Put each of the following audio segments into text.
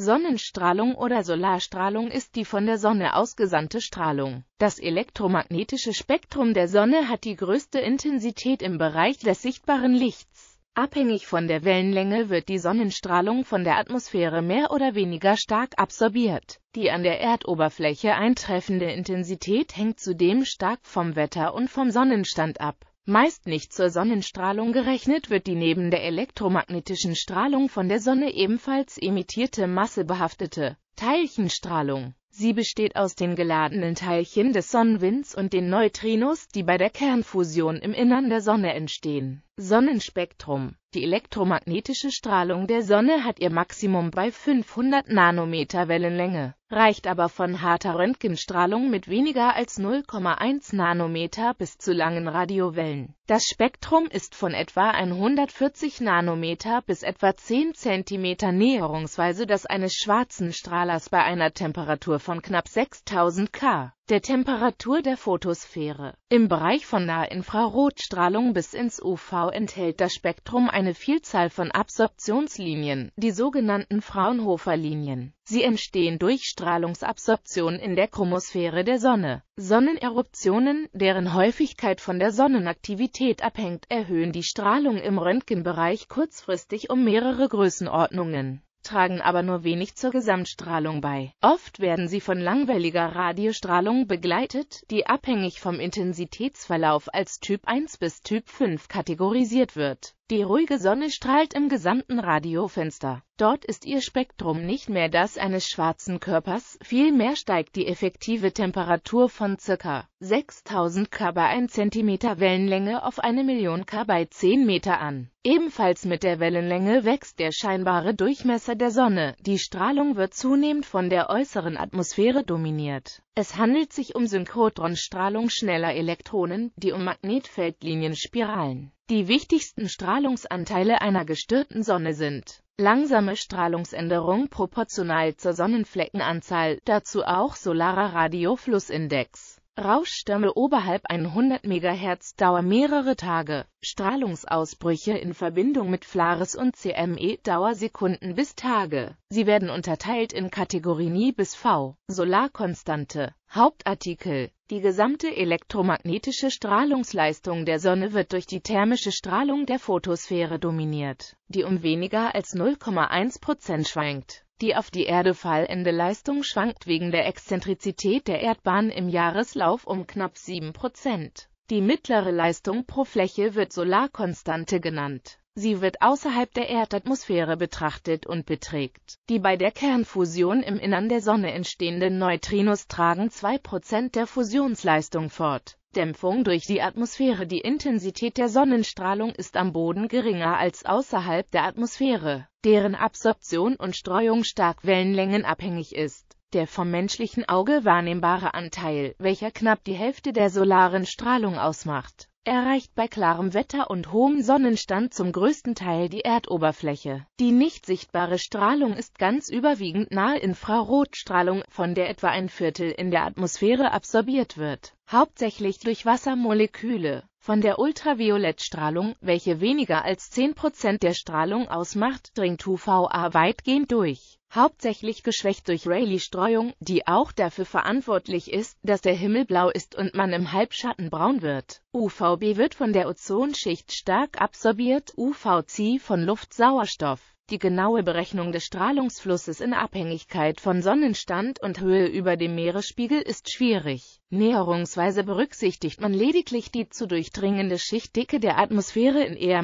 Sonnenstrahlung oder Solarstrahlung ist die von der Sonne ausgesandte Strahlung. Das elektromagnetische Spektrum der Sonne hat die größte Intensität im Bereich des sichtbaren Lichts. Abhängig von der Wellenlänge wird die Sonnenstrahlung von der Atmosphäre mehr oder weniger stark absorbiert. Die an der Erdoberfläche eintreffende Intensität hängt zudem stark vom Wetter und vom Sonnenstand ab meist nicht zur Sonnenstrahlung gerechnet wird die neben der elektromagnetischen Strahlung von der Sonne ebenfalls emittierte massebehaftete Teilchenstrahlung. Sie besteht aus den geladenen Teilchen des Sonnenwinds und den Neutrinos, die bei der Kernfusion im Innern der Sonne entstehen Sonnenspektrum Die elektromagnetische Strahlung der Sonne hat ihr Maximum bei 500 Nanometer Wellenlänge, reicht aber von harter Röntgenstrahlung mit weniger als 0,1 Nanometer bis zu langen Radiowellen. Das Spektrum ist von etwa 140 Nanometer bis etwa 10 Zentimeter näherungsweise das eines schwarzen Strahlers bei einer Temperatur von knapp 6000 K der Temperatur der Photosphäre. Im Bereich von Nahinfrarotstrahlung bis ins UV enthält das Spektrum eine Vielzahl von Absorptionslinien, die sogenannten Fraunhofer-Linien. Sie entstehen durch Strahlungsabsorption in der Chromosphäre der Sonne. Sonneneruptionen, deren Häufigkeit von der Sonnenaktivität abhängt, erhöhen die Strahlung im Röntgenbereich kurzfristig um mehrere Größenordnungen tragen aber nur wenig zur Gesamtstrahlung bei. Oft werden sie von langwelliger Radiostrahlung begleitet, die abhängig vom Intensitätsverlauf als Typ 1 bis Typ 5 kategorisiert wird die ruhige Sonne strahlt im gesamten Radiofenster. Dort ist ihr Spektrum nicht mehr das eines schwarzen Körpers, vielmehr steigt die effektive Temperatur von ca. 6000 K bei 1 cm Wellenlänge auf eine Million K bei 10 Meter an. Ebenfalls mit der Wellenlänge wächst der scheinbare Durchmesser der Sonne, die Strahlung wird zunehmend von der äußeren Atmosphäre dominiert. Es handelt sich um Synchrotronstrahlung schneller Elektronen, die um Magnetfeldlinien spiralen. Die wichtigsten Strahlungsanteile einer gestörten Sonne sind langsame Strahlungsänderung proportional zur Sonnenfleckenanzahl, dazu auch solarer Radioflussindex. Rauschstürme oberhalb 100 MHz dauern mehrere Tage. Strahlungsausbrüche in Verbindung mit Flares und CME dauern Sekunden bis Tage. Sie werden unterteilt in Kategorien I bis V. Solarkonstante. Hauptartikel. Die gesamte elektromagnetische Strahlungsleistung der Sonne wird durch die thermische Strahlung der Photosphäre dominiert, die um weniger als 0,1 Prozent schwankt. Die auf die Erde fallende Leistung schwankt wegen der Exzentrizität der Erdbahn im Jahreslauf um knapp 7%. Die mittlere Leistung pro Fläche wird Solarkonstante genannt. Sie wird außerhalb der Erdatmosphäre betrachtet und beträgt. Die bei der Kernfusion im Innern der Sonne entstehenden Neutrinos tragen 2% der Fusionsleistung fort. Dämpfung durch die Atmosphäre Die Intensität der Sonnenstrahlung ist am Boden geringer als außerhalb der Atmosphäre, deren Absorption und Streuung stark wellenlängenabhängig ist. Der vom menschlichen Auge wahrnehmbare Anteil, welcher knapp die Hälfte der solaren Strahlung ausmacht, erreicht bei klarem Wetter und hohem Sonnenstand zum größten Teil die Erdoberfläche. Die nicht sichtbare Strahlung ist ganz überwiegend Nahinfrarotstrahlung, von der etwa ein Viertel in der Atmosphäre absorbiert wird, hauptsächlich durch Wassermoleküle. Von der Ultraviolettstrahlung, welche weniger als 10% der Strahlung ausmacht, dringt UVA weitgehend durch hauptsächlich geschwächt durch Rayleigh-Streuung, die auch dafür verantwortlich ist, dass der Himmel blau ist und man im Halbschatten braun wird. UVB wird von der Ozonschicht stark absorbiert, UVC von Luftsauerstoff. Die genaue Berechnung des Strahlungsflusses in Abhängigkeit von Sonnenstand und Höhe über dem Meeresspiegel ist schwierig. Näherungsweise berücksichtigt man lediglich die zu durchdringende Schichtdicke der Atmosphäre in eher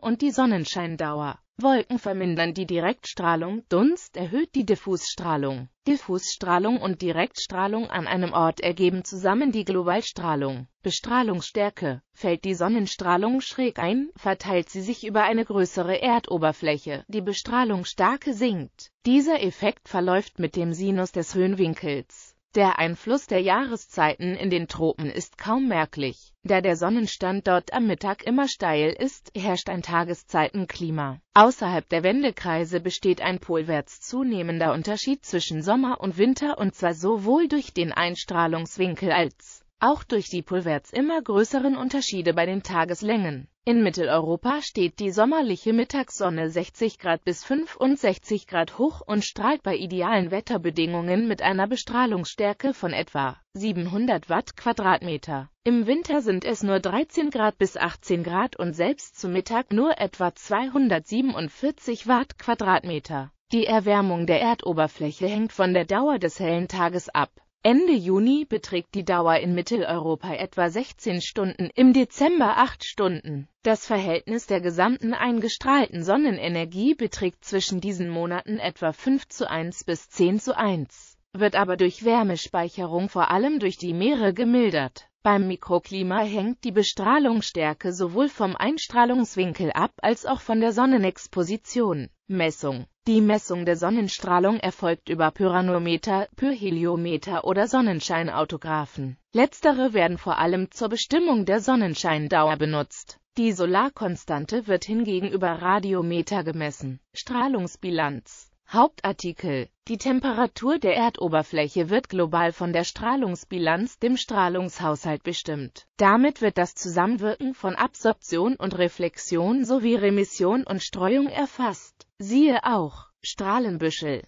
und die Sonnenscheindauer. Wolken vermindern die Direktstrahlung, Dunst erhöht die Diffusstrahlung. Diffusstrahlung und Direktstrahlung an einem Ort ergeben zusammen die Globalstrahlung. Bestrahlungsstärke. Fällt die Sonnenstrahlung schräg ein, verteilt sie sich über eine größere Erdoberfläche, die Bestrahlungsstärke sinkt. Dieser Effekt verläuft mit dem Sinus des Höhenwinkels. Der Einfluss der Jahreszeiten in den Tropen ist kaum merklich. Da der Sonnenstand dort am Mittag immer steil ist, herrscht ein Tageszeitenklima. Außerhalb der Wendekreise besteht ein polwärts zunehmender Unterschied zwischen Sommer und Winter und zwar sowohl durch den Einstrahlungswinkel als auch durch die polwärts immer größeren Unterschiede bei den Tageslängen in Mitteleuropa steht die sommerliche Mittagssonne 60 Grad bis 65 Grad hoch und strahlt bei idealen Wetterbedingungen mit einer Bestrahlungsstärke von etwa 700 Watt Quadratmeter. Im Winter sind es nur 13 Grad bis 18 Grad und selbst zu Mittag nur etwa 247 Watt Quadratmeter. Die Erwärmung der Erdoberfläche hängt von der Dauer des hellen Tages ab. Ende Juni beträgt die Dauer in Mitteleuropa etwa 16 Stunden, im Dezember 8 Stunden. Das Verhältnis der gesamten eingestrahlten Sonnenenergie beträgt zwischen diesen Monaten etwa 5 zu 1 bis 10 zu 1, wird aber durch Wärmespeicherung vor allem durch die Meere gemildert beim Mikroklima hängt die Bestrahlungsstärke sowohl vom Einstrahlungswinkel ab als auch von der Sonnenexposition. Messung Die Messung der Sonnenstrahlung erfolgt über Pyranometer, Pyrheliometer oder Sonnenscheinautographen. Letztere werden vor allem zur Bestimmung der Sonnenscheindauer benutzt. Die Solarkonstante wird hingegen über Radiometer gemessen. Strahlungsbilanz Hauptartikel Die Temperatur der Erdoberfläche wird global von der Strahlungsbilanz, dem Strahlungshaushalt bestimmt. Damit wird das Zusammenwirken von Absorption und Reflexion sowie Remission und Streuung erfasst. Siehe auch Strahlenbüschel